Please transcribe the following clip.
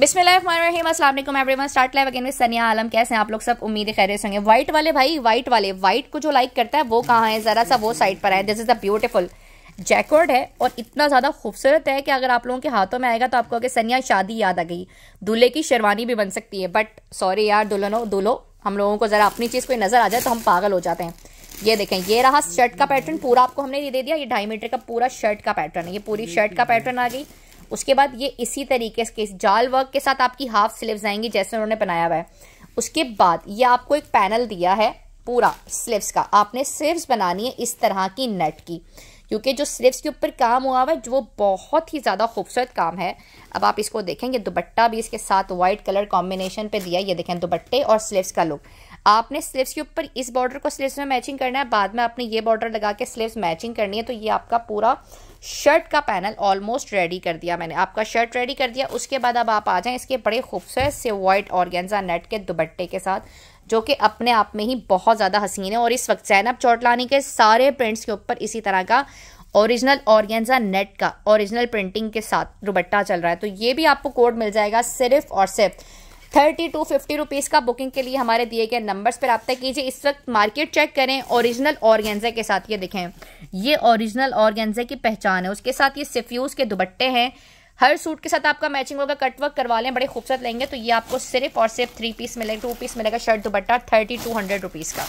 Bismil start live again सनिया आलम कैसे हैं आप लोग सब उम्मीद खैर से होंगे व्हाइट वाले भाई व्हाइट वाले व्हाइट को जो लाइक करता है वो कहाँ है ज़रा सा वो साइड पर आए this is a beautiful jacquard है और इतना ज़्यादा खूबसूरत है कि अगर आप लोगों के हाथों में आएगा तो आपको अगर सनिया शादी याद आ गई दूल्हे की शेरवानी भी बन सकती है बट सॉरी यार दुल्हनो दुल्हो हम लोगों को ज़रा अपनी चीज़ कोई नज़र आ जाए तो हम पागल हो जाते हैं ये देखें ये रहा शर्ट का पैटर्न पूरा आपको हमने ये दे दिया ये ढाई मीटर का पूरा शर्ट का पैटर्न है ये पूरी शर्ट का पैटर्न आ गई उसके बाद ये इसी तरीके के जाल वर्क के साथ आपकी हाफ स्लीव्स आएंगी जैसे उन्होंने बनाया हुआ है उसके बाद ये आपको एक पैनल दिया है पूरा स्लीव्स का आपने स्लीव्स बनानी है इस तरह की नेट की क्योंकि जो स्लीव्स के ऊपर काम हुआ हुआ है वो बहुत ही ज़्यादा खूबसूरत काम है अब आप इसको देखेंगे दुपट्टा भी इसके साथ वाइट कलर कॉम्बिनेशन पे दिया ये देखें दुपट्टे और स्लीव्स का लुक आपने स्लीव्स के ऊपर इस बॉर्डर को स्लीव्स में मैचिंग करना है बाद में आपने ये बॉर्डर लगा के स्लीव्स मैचिंग करनी है तो ये आपका पूरा शर्ट का पैनल ऑलमोस्ट रेडी कर दिया मैंने आपका शर्ट रेडी कर दिया उसके बाद अब आप आ जाएं इसके बड़े खूबसूरत से वाइट ऑर्गेन्जा नेट के दुबट्टे के साथ जो कि अपने आप में ही बहुत ज़्यादा हसीन है और इस वक्त सैनब चौटलानी के सारे प्रिंट्स के ऊपर इसी तरह का ओरिजिनल ऑर्गेन्जा नेट का ओरिजिनल प्रिंटिंग के साथ दुबट्टा चल रहा है तो ये भी आपको कोड मिल जाएगा सिर्फ और सिर्फ थर्टी टू फिफ्टी रुपीज़ का बुकिंग के लिए हमारे दिए गए नंबर्स पर रब्ता कीजिए इस वक्त मार्केट चेक करें ओरिजिनल ऑर्गेन्जा के साथ ये दिखें ये ओरिजिनल ऑर्गेन्जा की पहचान है उसके साथ ये सिफ्यूज़ के दुबट्टे हैं हर सूट के साथ आपका मैचिंग होगा कट वर्क करवा लें बड़े खूबसूरत लेंगे तो ये आपको सिर्फ और सिर्फ थ्री पीस मिलेगा टू पीस मिलेगा shirt dupatta thirty two hundred rupees का